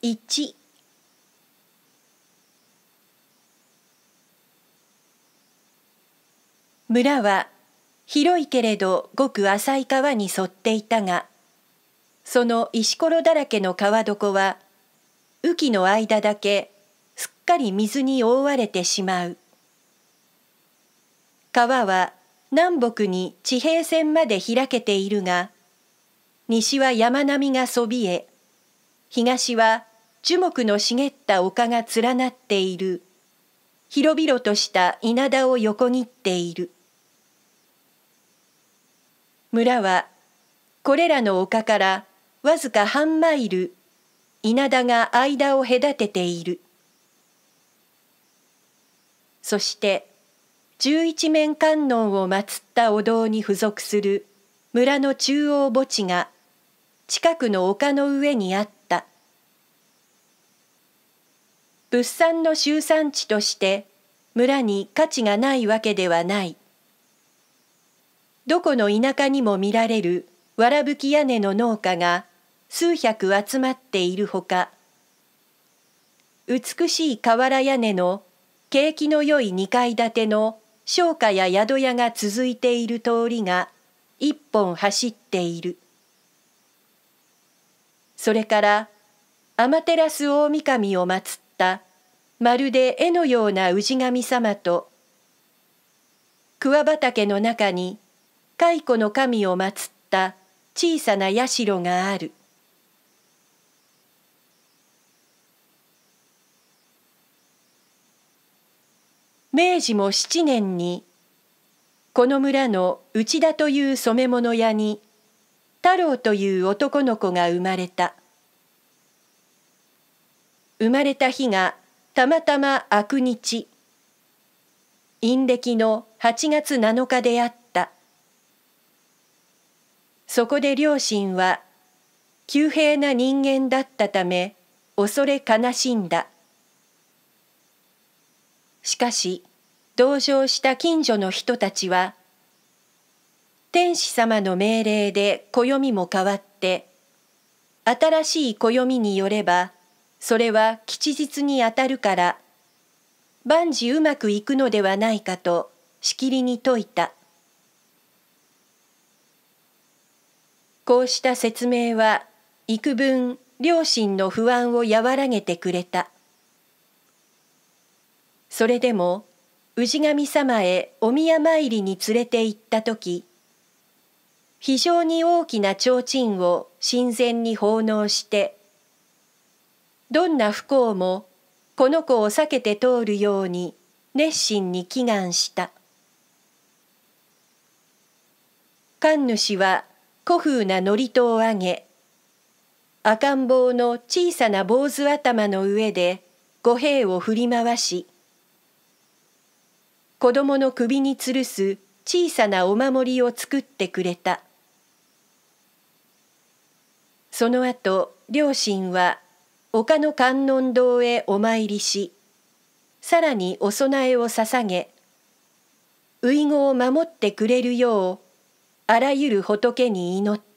1村は広いけれどごく浅い川に沿っていたがその石ころだらけの川床は雨季の間だけすっかり水に覆われてしまう川は南北に地平線まで開けているが西は山並みがそびえ東は樹木の茂った丘が連なっている広々とした稲田を横切っている村はこれらの丘からわずか半マイル稲田が間を隔てているそして十一面観音を祀ったお堂に付属する村の中央墓地が近くの丘の上にあった物産の集産地として村に価値がないわけではない。どこの田舎にも見られるわらぶき屋根の農家が数百集まっているほか美しい瓦屋根の景気の良い2階建ての商家や宿屋が続いている通りが一本走っているそれから天照大神を祀ったったまるで絵のような氏神様と桑畑の中に蚕の神を祀った小さな社がある明治も七年にこの村の内田という染物屋に太郎という男の子が生まれた。生まれた日がたまたま悪日陰暦の8月7日であったそこで両親は急変な人間だったため恐れ悲しんだしかし同情した近所の人たちは天使様の命令で暦も変わって新しい暦によればそれは吉日にあたるから万事うまくいくのではないかとしきりに説いたこうした説明は幾分両親の不安を和らげてくれたそれでも氏神様へお宮参りに連れて行った時非常に大きな提灯を神前に奉納してどんな不幸もこの子を避けて通るように熱心に祈願した神主は古風な祝詞をあげ赤ん坊の小さな坊主頭の上で五兵を振り回し子供の首につるす小さなお守りを作ってくれたその後両親は丘の観音堂へお参りしさらにお供えを捧げ遺語を守ってくれるようあらゆる仏に祈った